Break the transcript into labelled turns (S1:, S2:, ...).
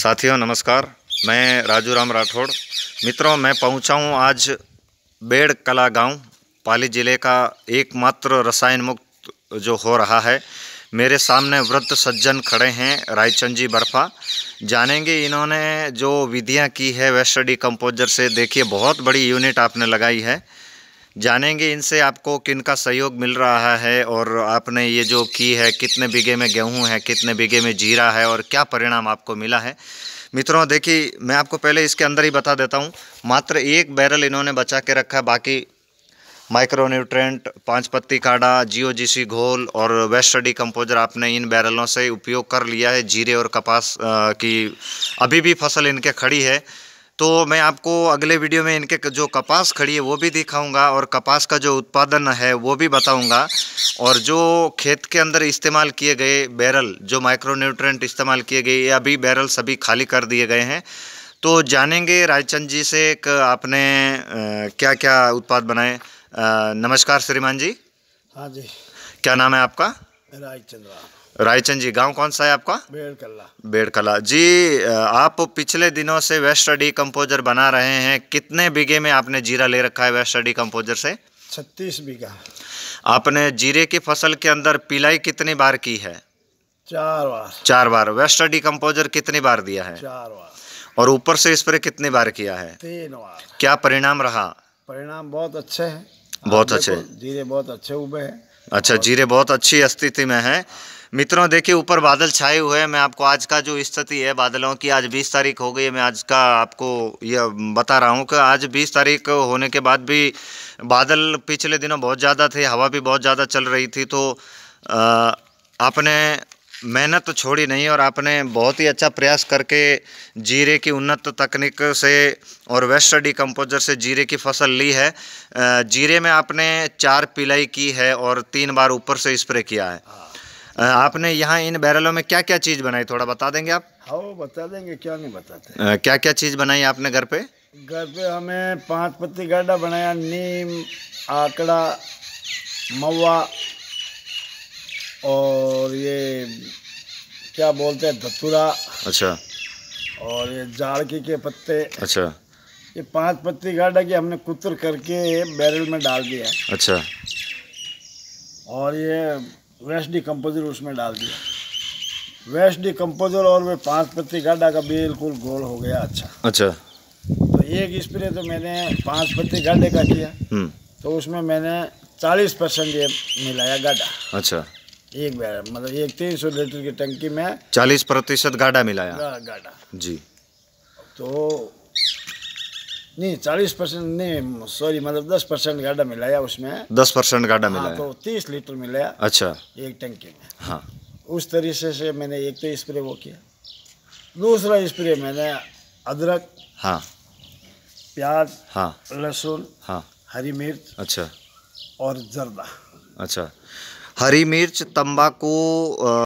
S1: साथियों नमस्कार मैं राजू राम राठौड़ मित्रों मैं पहुंचा हूं आज बेड़ कला गांव पाली ज़िले का एकमात्र रसायन मुक्त जो हो रहा है मेरे सामने वृद्ध सज्जन खड़े हैं रायचंद जी बर्फा जानेंगे इन्होंने जो विधियां की है वेस्ट डिकम्पोजर से देखिए बहुत बड़ी यूनिट आपने लगाई है जानेंगे इनसे आपको किन का सहयोग मिल रहा है और आपने ये जो की है कितने बीघे में गेहूं है कितने बीघे में जीरा है और क्या परिणाम आपको मिला है मित्रों देखिए मैं आपको पहले इसके अंदर ही बता देता हूँ मात्र एक बैरल इन्होंने बचा के रखा है बाकी माइक्रोन्यूट्रेंट पाँच पत्ती काढ़ा जियो जीसी घोल और वेस्ट स्टडी कंपोजर आपने इन बैरलों से उपयोग कर लिया है जीरे और कपास की अभी भी फसल इनके खड़ी है तो मैं आपको अगले वीडियो में इनके जो कपास खड़ी है वो भी दिखाऊंगा और कपास का जो उत्पादन है वो भी बताऊंगा और जो खेत के अंदर इस्तेमाल किए गए बैरल जो माइक्रो न्यूट्रेंट इस्तेमाल किए गए अभी बैरल सभी खाली कर दिए गए हैं तो जानेंगे रायचंद जी से एक आपने क्या क्या उत्पाद बनाए नमस्कार श्रीमान जी हाँ जी क्या नाम है आपका रायचंद रायचंद जी गांव कौन सा है आपका बेड़कला बेड़कला जी आप पिछले दिनों से वेस्ट अडी कंपोजर बना रहे हैं कितने बीघे में आपने जीरा ले रखा है वेस्ट अडी कंपोजर से
S2: छत्तीस बीघा
S1: आपने जीरे की फसल के अंदर पिलाई कितनी बार की है चार बार चार बार वेस्ट अडी कंपोजर कितनी बार दिया है चार बार और ऊपर से स्प्रे कितनी बार किया है तीन बार क्या परिणाम रहा
S2: परिणाम बहुत अच्छे है बहुत अच्छे जीरे बहुत अच्छे उबे हैं
S1: अच्छा जीरे बहुत अच्छी स्थिति में है मित्रों देखिए ऊपर बादल छाए हुए हैं मैं आपको आज का जो स्थिति है बादलों की आज 20 तारीख हो गई है मैं आज का आपको यह बता रहा हूँ कि आज 20 तारीख होने के बाद भी बादल पिछले दिनों बहुत ज़्यादा थे हवा भी बहुत ज़्यादा चल रही थी तो आ, आपने मेहनत तो छोड़ी नहीं और आपने बहुत ही अच्छा प्रयास करके जीरे की उन्नत तकनीक से और वेस्ट डिकम्पोजर से जीरे की फसल ली है जीरे में आपने चार पिलाई की है और तीन बार ऊपर से स्प्रे किया है आपने यहाँ इन बैरलों में क्या क्या चीज़ बनाई थोड़ा बता देंगे आप
S2: हाँ बता देंगे क्या नहीं बताते
S1: क्या क्या चीज़ बनाई आपने घर पे
S2: घर पे हमें पाँच पत्ती गाडा बनाया नीम आकड़ा मवा और ये क्या बोलते हैं धतुरा अच्छा और ये जाड़की के पत्ते अच्छा ये पांच पत्ती गाढ़ा की हमने कुतर करके बैरल में डाल दिया अच्छा और ये वेस्ट डिकम्पोजर उसमें डाल दिया वेस्ट डिकम्पोजर और वे पांच पत्ती गाढ़ा का बिल्कुल गोल हो गया अच्छा अच्छा तो एक स्प्रे तो मैंने पांच पत्ती गाढ़े का किया हम्म। तो उसमें मैंने चालीस परसेंट ये मिलाया गाढ़ा अच्छा एक बार मतलब एक तीन सौ लीटर की टंकी में
S1: चालीस प्रतिशत गाढ़ा मिलाया गाढ़ा जी
S2: तो नहीं चालीस परसेंट नहीं सॉरी मतलब दस परसेंट गाढ़ा मिलाया उसमें
S1: दस परसेंट गाढ़ा हाँ, मिला तो
S2: तीस लीटर मिलाया अच्छा एक टंकी में हाँ उस तरीके से मैंने एक तो स्प्रे वो किया दूसरा स्प्रे मैंने अदरक हाँ प्याज हाँ लहसुन हाँ हरी मिर्च अच्छा और जर्दा
S1: अच्छा हरी मिर्च तंबाकू